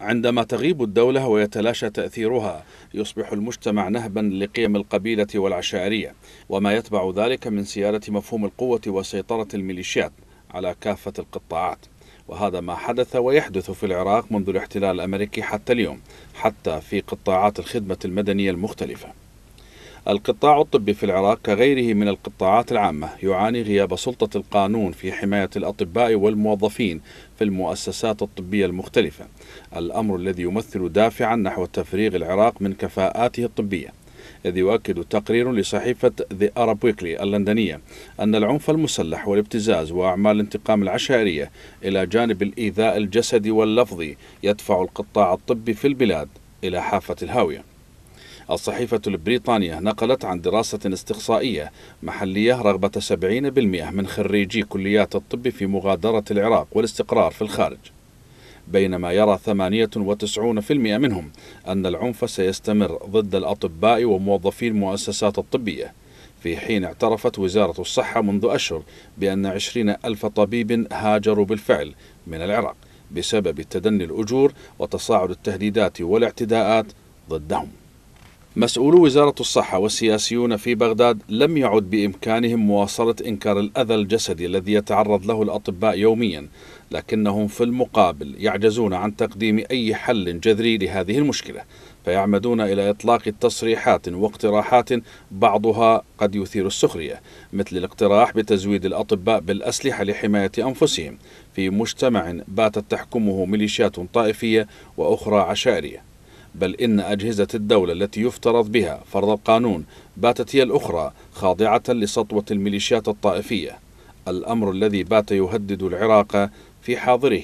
عندما تغيب الدولة ويتلاشى تأثيرها يصبح المجتمع نهبا لقيم القبيلة والعشائرية وما يتبع ذلك من سيادة مفهوم القوة وسيطرة الميليشيات على كافة القطاعات وهذا ما حدث ويحدث في العراق منذ الاحتلال الأمريكي حتى اليوم حتى في قطاعات الخدمة المدنية المختلفة القطاع الطبي في العراق كغيره من القطاعات العامة يعاني غياب سلطة القانون في حماية الأطباء والموظفين في المؤسسات الطبية المختلفة الأمر الذي يمثل دافعا نحو تفريغ العراق من كفاءاته الطبية إذ يؤكد تقرير لصحيفة The Arab Weekly اللندنية أن العنف المسلح والابتزاز وأعمال الانتقام العشائرية إلى جانب الإيذاء الجسدي واللفظي يدفع القطاع الطبي في البلاد إلى حافة الهاوية الصحيفة البريطانية نقلت عن دراسة استقصائية محلية رغبة 70% من خريجي كليات الطب في مغادرة العراق والاستقرار في الخارج بينما يرى 98% منهم أن العنف سيستمر ضد الأطباء وموظفي المؤسسات الطبية في حين اعترفت وزارة الصحة منذ أشهر بأن 20 ألف طبيب هاجروا بالفعل من العراق بسبب تدني الأجور وتصاعد التهديدات والاعتداءات ضدهم مسؤولو وزارة الصحة والسياسيون في بغداد لم يعد بإمكانهم مواصلة إنكار الأذى الجسدي الذي يتعرض له الأطباء يوميا لكنهم في المقابل يعجزون عن تقديم أي حل جذري لهذه المشكلة فيعمدون إلى إطلاق تصريحات واقتراحات بعضها قد يثير السخرية مثل الاقتراح بتزويد الأطباء بالأسلحة لحماية أنفسهم في مجتمع باتت تحكمه ميليشيات طائفية وأخرى عشائرية بل إن أجهزة الدولة التي يفترض بها فرض القانون باتت هي الأخرى خاضعة لسطوة الميليشيات الطائفية الأمر الذي بات يهدد العراق في حاضره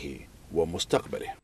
ومستقبله